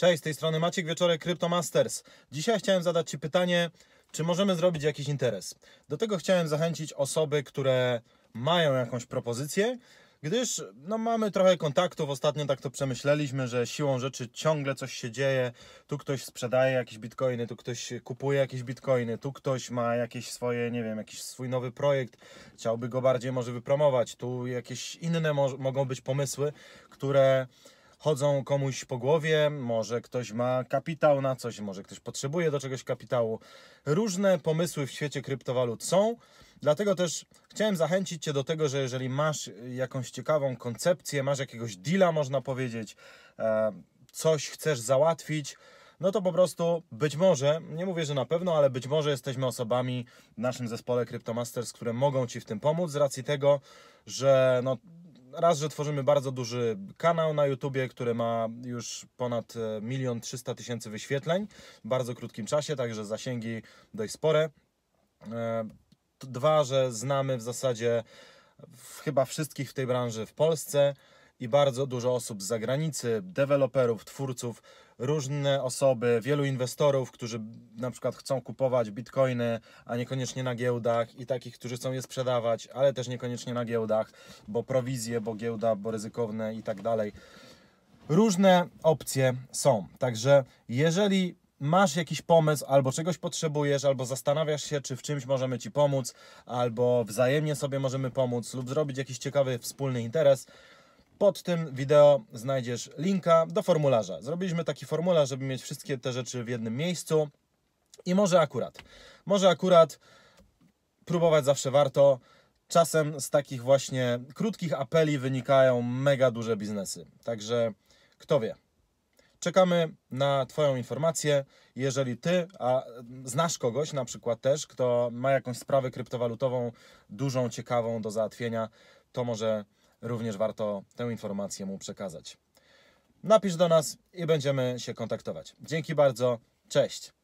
Cześć, z tej strony Maciek Wieczorek Cryptomasters. Dzisiaj chciałem zadać Ci pytanie, czy możemy zrobić jakiś interes. Do tego chciałem zachęcić osoby, które mają jakąś propozycję, gdyż no, mamy trochę kontaktów. Ostatnio tak to przemyśleliśmy, że siłą rzeczy ciągle coś się dzieje. Tu ktoś sprzedaje jakieś bitcoiny, tu ktoś kupuje jakieś bitcoiny, tu ktoś ma jakieś swoje, nie wiem, jakiś swój nowy projekt, chciałby go bardziej może wypromować. Tu jakieś inne mo mogą być pomysły, które chodzą komuś po głowie, może ktoś ma kapitał na coś, może ktoś potrzebuje do czegoś kapitału. Różne pomysły w świecie kryptowalut są, dlatego też chciałem zachęcić Cię do tego, że jeżeli masz jakąś ciekawą koncepcję, masz jakiegoś deala, można powiedzieć, e, coś chcesz załatwić, no to po prostu być może, nie mówię, że na pewno, ale być może jesteśmy osobami w naszym zespole CryptoMasters, które mogą Ci w tym pomóc z racji tego, że no, raz, że tworzymy bardzo duży kanał na YouTubie, który ma już ponad e, milion trzysta tysięcy wyświetleń w bardzo krótkim czasie, także zasięgi dość spore. E, dwa, że znamy w zasadzie chyba wszystkich w tej branży w Polsce i bardzo dużo osób z zagranicy, deweloperów, twórców, różne osoby, wielu inwestorów, którzy na przykład chcą kupować bitcoiny, a niekoniecznie na giełdach, i takich, którzy chcą je sprzedawać, ale też niekoniecznie na giełdach, bo prowizje, bo giełda, bo ryzykowne i tak dalej. Różne opcje są. Także jeżeli masz jakiś pomysł, albo czegoś potrzebujesz, albo zastanawiasz się, czy w czymś możemy Ci pomóc, albo wzajemnie sobie możemy pomóc, lub zrobić jakiś ciekawy wspólny interes, pod tym wideo znajdziesz linka do formularza. Zrobiliśmy taki formularz, żeby mieć wszystkie te rzeczy w jednym miejscu i może akurat, może akurat próbować zawsze warto. Czasem z takich właśnie krótkich apeli wynikają mega duże biznesy. Także kto wie. Czekamy na Twoją informację. Jeżeli Ty a znasz kogoś, na przykład też, kto ma jakąś sprawę kryptowalutową dużą, ciekawą do załatwienia, to może również warto tę informację mu przekazać. Napisz do nas i będziemy się kontaktować. Dzięki bardzo, cześć!